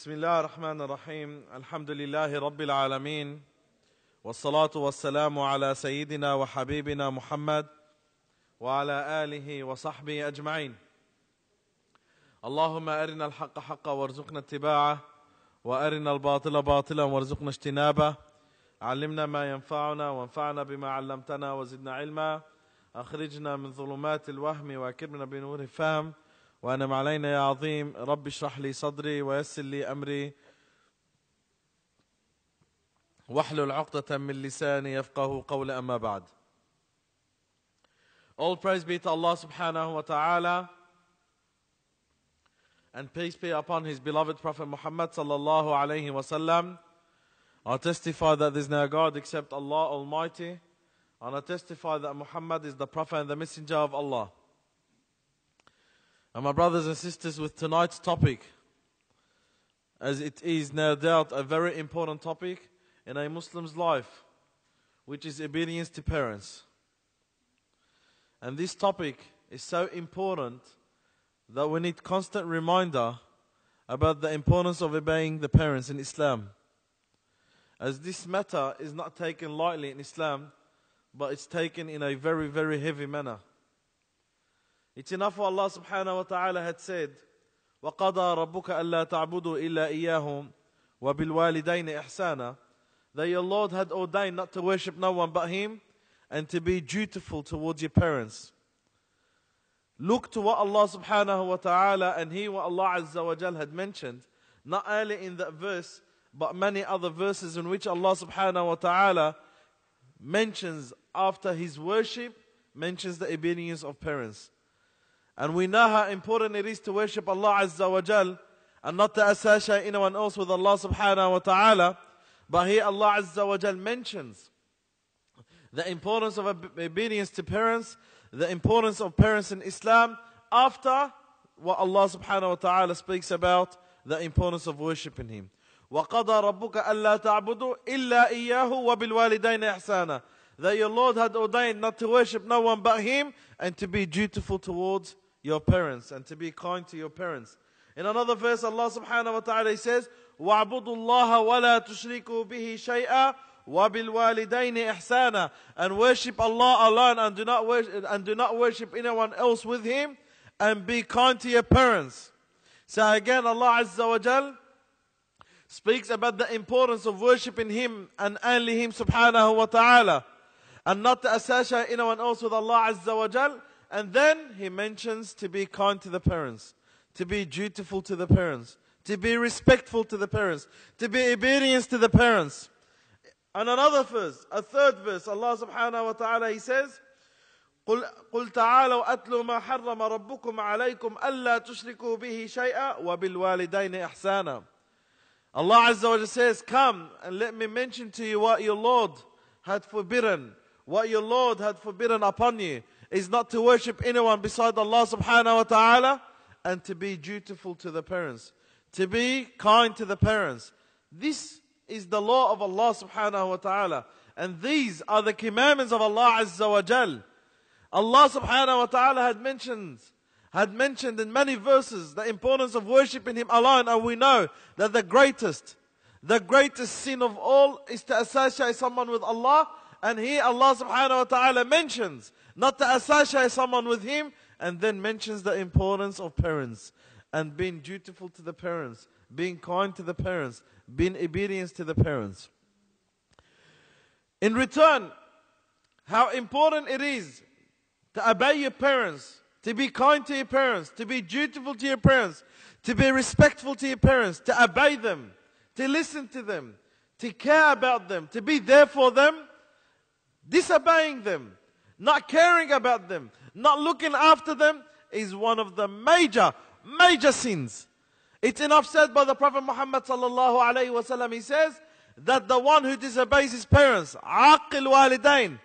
بسم الله الرحمن الرحيم الحمد لله رب العالمين والصلاة والسلام على سيدنا وحبيبنا محمد وعلى آله وصحبه أجمعين اللهم أرنا الحق حقا وارزقنا اتباعه وأرنا الباطل باطلا وارزقنا اجتنابه علمنا ما ينفعنا وانفعنا بما علمتنا وزدنا علما أخرجنا من ظلمات الوهم وأكرمنا بنور الفهم وانا علينا يا عظيم رب اشرح لي صدري ويسر لي أمري واحلل عقدة من لساني يفقه قول أما بعد All praise be to Allah subhanahu wa ta'ala and peace be upon his beloved Prophet Muhammad sallallahu alayhi wa sallam. I testify that there is no God except Allah Almighty and I testify that Muhammad is the Prophet and the Messenger of Allah. And my brothers and sisters, with tonight's topic, as it is no doubt a very important topic in a Muslim's life, which is obedience to parents. And this topic is so important that we need constant reminder about the importance of obeying the parents in Islam. As this matter is not taken lightly in Islam, but it's taken in a very, very heavy manner. It's enough what Allah subhanahu wa ta'ala had said, وَقَضَى رَبُّكَ أَلَّا تَعْبُدُوا إِلَّا إِيَّاهُمْ وَبِالْوَالِدَيْنِ إِحْسَانًا That your Lord had ordained not to worship no one but Him and to be dutiful towards your parents. Look to what Allah subhanahu wa ta'ala and hear what Allah azza wa jal had mentioned, not only in that verse, but many other verses in which Allah subhanahu wa ta'ala mentions after His worship, mentions the obedience of parents. And we know how important it is to worship Allah Azza wa Jal and not to associate anyone else with Allah subhanahu wa ta'ala. But here Allah Azza wa Jal mentions the importance of obedience to parents, the importance of parents in Islam after what Allah subhanahu wa ta'ala speaks about the importance of worshipping Him. وَقَضَى رَبُّكَ أَلَّا تَعْبُدُوا إِلَّا إِيَّاهُ وَبِالْوَالِدَيْنِ إِحْسَانًا That your Lord had ordained not to worship no one but Him and to be dutiful towards your parents and to be kind to your parents. In another verse, Allah subhanahu wa ta'ala says, وَاعْبُدُوا اللَّهَ وَلَا تُشْرِكُوا بِهِ شَيْئًا وَبِالْوَالِدَيْنِ إِحْسَانًا And worship Allah alone and do not worship, and do not worship anyone else with Him and be kind to your parents. So again, Allah Azza wa Jal speaks about the importance of worshipping Him and only Him subhanahu wa ta'ala and not to associate anyone else with Allah Azza wa Jal and then he mentions to be kind to the parents, to be dutiful to the parents, to be respectful to the parents, to be obedient to the parents. And another verse, a third verse, Allah subhanahu wa ta'ala, He says, قل, قل تعالوا أتلوا ما حرم ربكم عليكم ألا تشركوا به شيئا وبالوالدين إحسانا Allah Azza wa Jalla says, Come and let me mention to you what your Lord had forbidden, what your Lord had forbidden upon you, is not to worship anyone beside Allah subhanahu wa ta'ala and to be dutiful to the parents, to be kind to the parents. This is the law of Allah subhanahu wa ta'ala. And these are the commandments of Allah Azza wa Jal. Allah subhanahu wa ta'ala had mentioned had mentioned in many verses the importance of worshipping Him alone, and we know that the greatest, the greatest sin of all is to associate someone with Allah and here Allah subhanahu wa ta'ala mentions, not to associate someone with him, and then mentions the importance of parents and being dutiful to the parents, being kind to the parents, being obedient to the parents. In return, how important it is to obey your parents, to be kind to your parents, to be dutiful to your parents, to be respectful to your parents, to obey them, to listen to them, to care about them, to be there for them, disobeying them, not caring about them, not looking after them is one of the major, major sins. It's enough said by the Prophet Muhammad sallallahu alayhi wasallam. He says that the one who disobeys his parents, aqil walidain,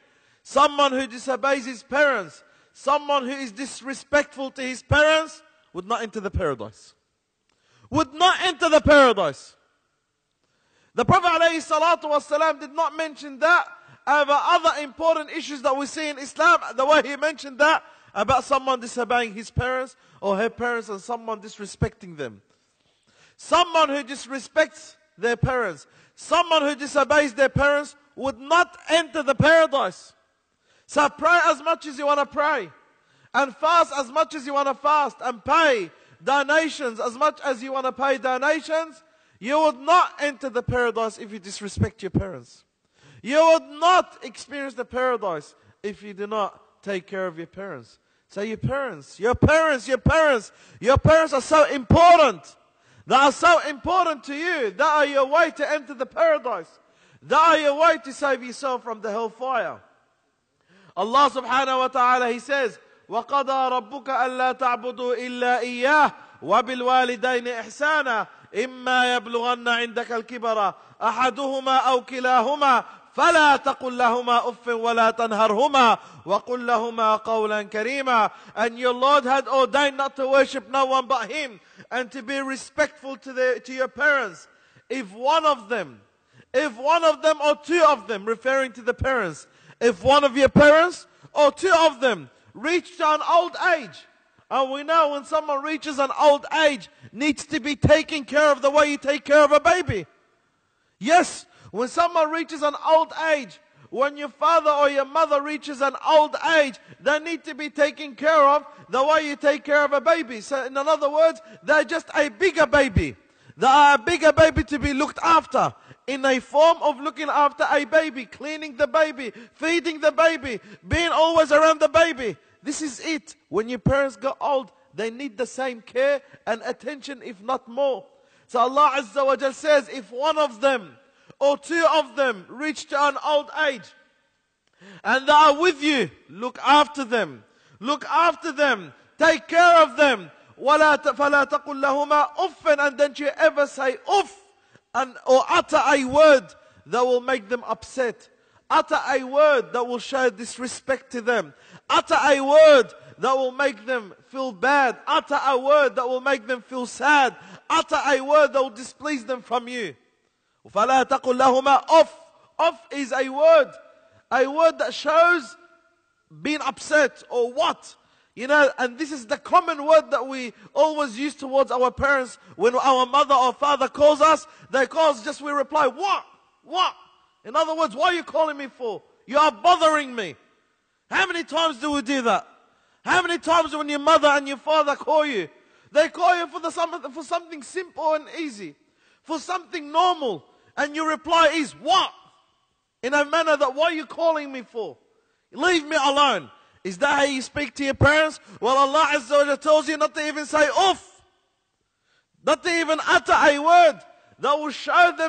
someone who disobeys his parents, someone who is disrespectful to his parents, would not enter the paradise. Would not enter the paradise. The Prophet alayhi did not mention that over other important issues that we see in Islam, the way he mentioned that, about someone disobeying his parents or her parents and someone disrespecting them. Someone who disrespects their parents, someone who disobeys their parents would not enter the paradise. So pray as much as you want to pray, and fast as much as you want to fast, and pay donations as much as you want to pay donations. You would not enter the paradise if you disrespect your parents. You would not experience the paradise if you do not take care of your parents. So your parents, your parents, your parents, your parents are so important. They are so important to you. They are your way to enter the paradise. They are your way to save yourself from the hellfire. Allah subhanahu wa ta'ala, He says, وَقَضَى رَبُّكَ أَلَّا تَعْبُدُوا إِلَّا إِيَّاهُ وَبِالْوَالِدَيْنِ إِحْسَانًا إِمَّا يَبْلُغَنَّ عِندَكَ الْكِبَرَ أَحَدُهُمَا أَوْ كِلَاهُمَا فلا تقل لهما أف ولا تنهرهما وقل لهما قولا كريما And your Lord had ordained not to worship no one but Him and to be respectful to, the, to your parents. If one of them, if one of them or two of them, referring to the parents, if one of your parents or two of them reached an old age, and we know when someone reaches an old age, needs to be taken care of the way you take care of a baby. Yes, when someone reaches an old age, when your father or your mother reaches an old age, they need to be taken care of the way you take care of a baby. So in other words, they're just a bigger baby. They are a bigger baby to be looked after in a form of looking after a baby, cleaning the baby, feeding the baby, being always around the baby. This is it. When your parents get old, they need the same care and attention, if not more. So Allah Azza wa Jal says, if one of them or two of them to an old age and they are with you, look after them. Look after them. Take care of them. وَلَا فَلَا تَقُلْ لَهُمَا أُفٍّ And don't you ever say uff and, or utter a word that will make them upset. Utter a word that will show disrespect to them. Utter a word that will make them feel bad. Utter a word that will make them feel sad. Utter a word that will displease them from you. فلا تقل لهما off. Off is a word. A word that shows being upset or what. You know, and this is the common word that we always use towards our parents when our mother or father calls us. They call us just we reply, what? What? In other words, what are you calling me for? You are bothering me. How many times do we do that? How many times when your mother and your father call you, they call you for, the, for something simple and easy, for something normal, and your reply is, What? In a manner that, What are you calling me for? Leave me alone. Is that how you speak to your parents? Well, Allah Azza wa Jalla tells you not to even say, Oof! Not to even utter a word that will show them.